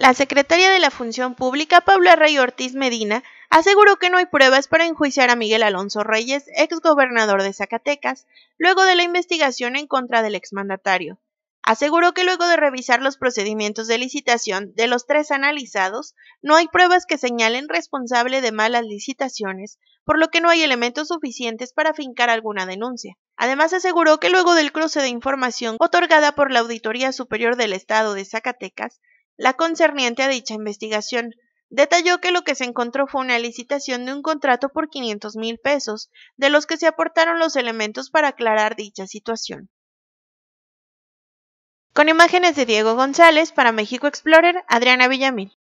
La secretaria de la Función Pública, Paula Rey Ortiz Medina, aseguró que no hay pruebas para enjuiciar a Miguel Alonso Reyes, exgobernador de Zacatecas, luego de la investigación en contra del exmandatario. Aseguró que luego de revisar los procedimientos de licitación de los tres analizados, no hay pruebas que señalen responsable de malas licitaciones, por lo que no hay elementos suficientes para fincar alguna denuncia. Además, aseguró que luego del cruce de información otorgada por la Auditoría Superior del Estado de Zacatecas, la concerniente a dicha investigación. Detalló que lo que se encontró fue una licitación de un contrato por 500 mil pesos, de los que se aportaron los elementos para aclarar dicha situación. Con imágenes de Diego González para México Explorer, Adriana Villamil.